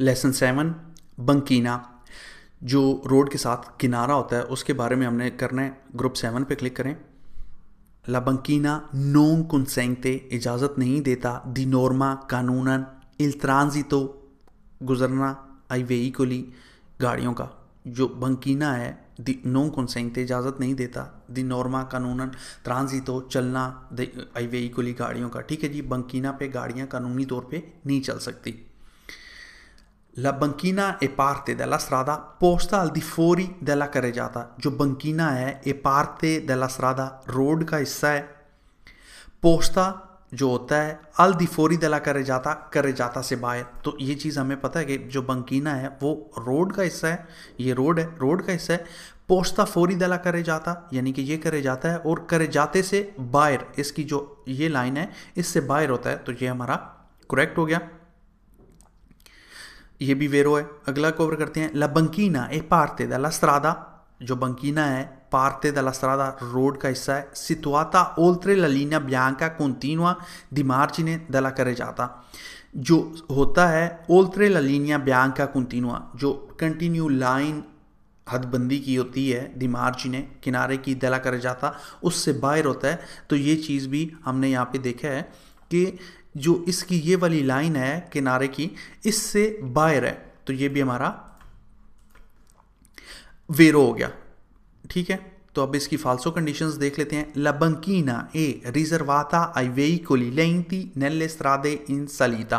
Lesson seven बंकीना जो road के साथ किनारा होता है उसके बारे में हमने करना है ग्रुप सेवन पे क्लिक करें ला बंकीना नोंग कुंसेंगते इजाज़त नहीं देता दी दिनोरमा कानूनन इल्त्रांजितो गुजरना आईवेई को ली गाड़ियों का जो बंकीना है दी नोंग कुंसेंगते इजाज़त नहीं देता दिनोरमा कानूनन ट्रांजितो चलना आईवेई को ली गाड़ियों का ठीक है जी बंकीना पे गाड़ियाँ कानूनी तौर पे नहीं चल सकती La banchina è parte dalla strada posta al di fuori della carreggiata. जो banchina है ये e parte dalla strada road का हिस्सा है पोस्ता जो होता है अल दी फोरी दला करे जाता करे जाता से बाहर तो ये चीज़ हमें पता है कि जो बंकीना है वो रोड का हिस्सा है ये रोड है रोड का हिस्सा है पोस्ता फोरी दला करे जाता यानी कि ये करे जाता है और करे जाते से बाहर इसकी जो ये लाइन है इससे बाहर होता है तो ये हमारा करेक्ट हो गया ये भी वेरो है अगला कवर करते हैं ला बंकीना ए पारते द लस्त्रादा जो बंकीना है पारते द लस्त्रादा रोड का हिस्सा है सितुआता ओल्त्रे ललीना ब्यांका कोंतीनवा दिमार्चिने दला करे जाता जो होता है ओल्त्रे ललीनिया ब्यांका कुंतीनवा जो कंटिन्यू लाइन हदबंदी की होती है दिमार्ची ने किनारे की दला करे जाता उससे बाहर होता है तो ये चीज़ भी हमने यहाँ पे देखा है कि जो इसकी ये वाली लाइन है किनारे की इससे बाहर है तो ये भी हमारा वेरो हो गया ठीक है तो अब इसकी फालसो कंडीशंस देख लेते हैं लबंकीना ए रिजर्वाता आईवेई कोलिलेंती नेल्ले स्त्रादे इन सलीता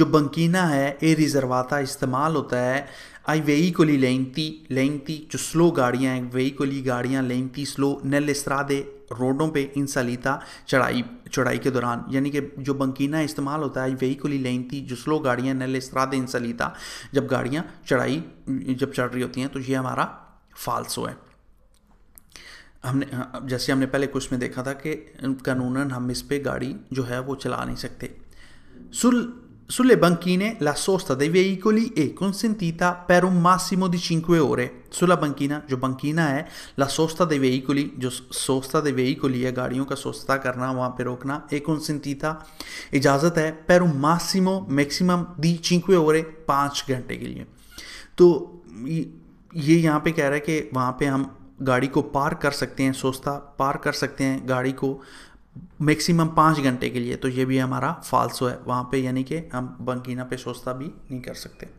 जो बंकीना है ए e रिजर्वाता इस्तेमाल होता है आई वेई कोली लेंगती लेंगती जो स्लो गाड़ियाँ हैं वेई कोली गाड़ियाँ लेंगती स्लो नेल्ले स्त्रादे रोडों पे इन सलीता चढ़ाई चढ़ाई के दौरान यानी कि जो बंकीना इस्तेमाल होता है वेहीकुली लेंथी जो स्लो गाड़ियाँ नल स्त्रादे इन सलीता जब गाड़ियाँ चढ़ाई जब चढ़ रही होती हैं तो ये हमारा फालसो है हमने हाँ, जैसे हमने पहले कुछ में देखा था कि कानून हम इस पर गाड़ी जो है वो चला नहीं सकते सुल सुले बंकीने ला सोस्ता दे वेहिकोली ए कंसेंटीता पर उन मासिमो दी चिंकुए हो रहे सुला बंकीना जो बंकीना है ला सोस्ता दे वेहिकोली जो सोस्ता दे वेहिकोली है गाड़ियों का सोस्ता करना वहाँ पे रोकना ए तीता इजाज़त है पर उन मासिमो मैक्सिमम दी हो रहे पाँच घंटे के लिए तो ये यहाँ पर कह रहा है कि वहाँ पर हम गाड़ी को पार कर सकते हैं सोचता पार कर सकते हैं गाड़ी को मैक्सिमम पाँच घंटे के लिए तो ये भी हमारा फाल्सो है वहाँ पे यानी कि हम बंकीना पे सोस्ता भी नहीं कर सकते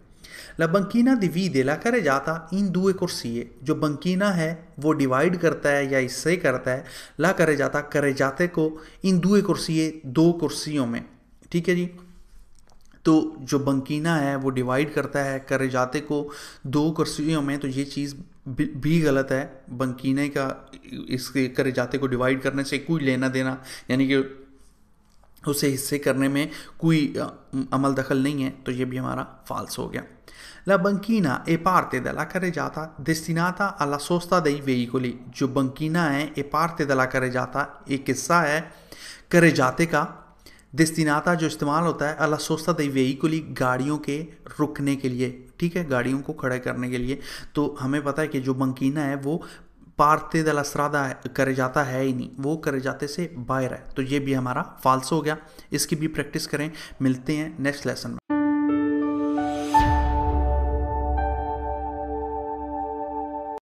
बंकीना दिवी दे ला करे जाता इन दुए कुर्सीए जो बंकीना है वो डिवाइड करता है या इससे करता है ला करे जाता करे जाते को इन दुए कुर्सीए दो कुर्सियों में ठीक है जी तो जो बंकीना है वो डिवाइड करता है करे जाते को दो कुर्सियों में तो ये चीज़ भी गलत है बंकीने का इसके करे जाते को डिवाइड करने से कोई लेना देना यानी कि उसे हिस्से करने में कोई अमल दखल नहीं है तो ये भी हमारा फाल्स हो गया ला बंकीना ए पारते दला करे जाता दिस्तिनाता अला सोस्ता दई वेई कोली जो बंकीना है ए पारते दला करे जाता एक किस्सा है करे जाते का दिस्तिनाता जो इस्तेमाल होता है अला सोस्ता दई वेई कोली गाड़ियों के रुकने के लिए ठीक है गाड़ियों को खड़े करने के लिए तो हमें पता है कि जो बंकीना है वो पार्ते दला श्रादा करे जाता है ही नहीं वो करे जाते से बाहर है तो ये भी हमारा फाल्स हो गया इसकी भी प्रैक्टिस करें मिलते हैं नेक्स्ट लेसन में